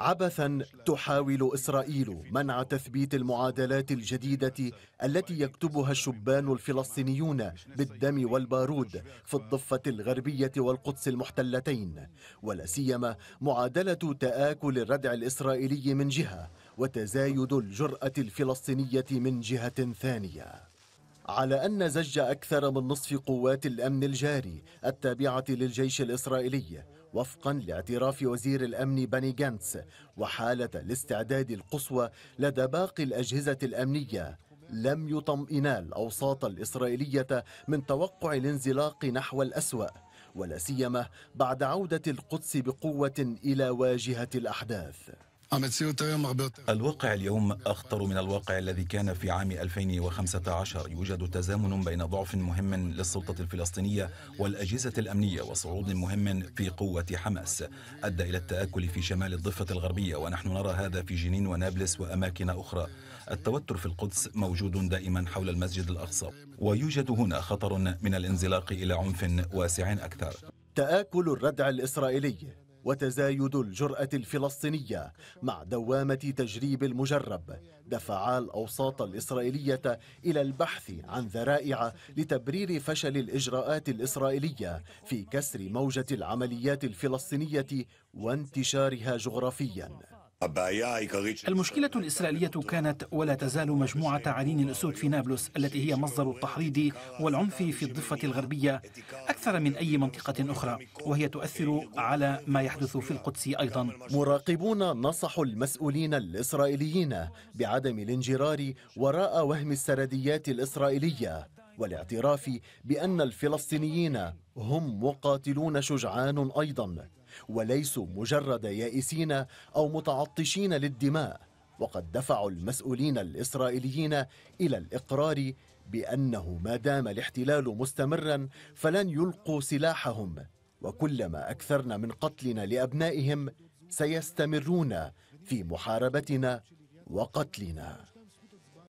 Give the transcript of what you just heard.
عبثا تحاول اسرائيل منع تثبيت المعادلات الجديده التي يكتبها الشبان الفلسطينيون بالدم والبارود في الضفه الغربيه والقدس المحتلتين ولا سيما معادله تاكل الردع الاسرائيلي من جهه وتزايد الجراه الفلسطينيه من جهه ثانيه على أن زج أكثر من نصف قوات الأمن الجاري التابعة للجيش الإسرائيلي وفقا لاعتراف وزير الأمن بني جانتس وحالة الاستعداد القصوى لدى باقي الأجهزة الأمنية لم يطمئنا الأوساط الإسرائيلية من توقع الانزلاق نحو الأسوأ ولا سيما بعد عودة القدس بقوة إلى واجهة الأحداث الواقع اليوم أخطر من الواقع الذي كان في عام 2015 يوجد تزامن بين ضعف مهم للسلطة الفلسطينية والأجهزة الأمنية وصعود مهم في قوة حماس أدى إلى التآكل في شمال الضفة الغربية ونحن نرى هذا في جنين ونابلس وأماكن أخرى التوتر في القدس موجود دائما حول المسجد الأقصى ويوجد هنا خطر من الانزلاق إلى عنف واسع أكثر تآكل الردع الإسرائيلي وتزايد الجرأة الفلسطينية مع دوامة تجريب المجرب دفعا الأوساط الإسرائيلية إلى البحث عن ذرائع لتبرير فشل الإجراءات الإسرائيلية في كسر موجة العمليات الفلسطينية وانتشارها جغرافياً المشكلة الإسرائيلية كانت ولا تزال مجموعة عنين الأسود في نابلس التي هي مصدر التحريض والعنف في الضفة الغربية أكثر من أي منطقة أخرى وهي تؤثر على ما يحدث في القدس أيضا مراقبون نصحوا المسؤولين الإسرائيليين بعدم الانجرار وراء وهم السرديات الإسرائيلية والاعتراف بأن الفلسطينيين هم مقاتلون شجعان أيضا وليسوا مجرد يائسين أو متعطشين للدماء وقد دفعوا المسؤولين الإسرائيليين إلى الإقرار بأنه ما دام الاحتلال مستمرا فلن يلقوا سلاحهم وكلما أكثرنا من قتلنا لأبنائهم سيستمرون في محاربتنا وقتلنا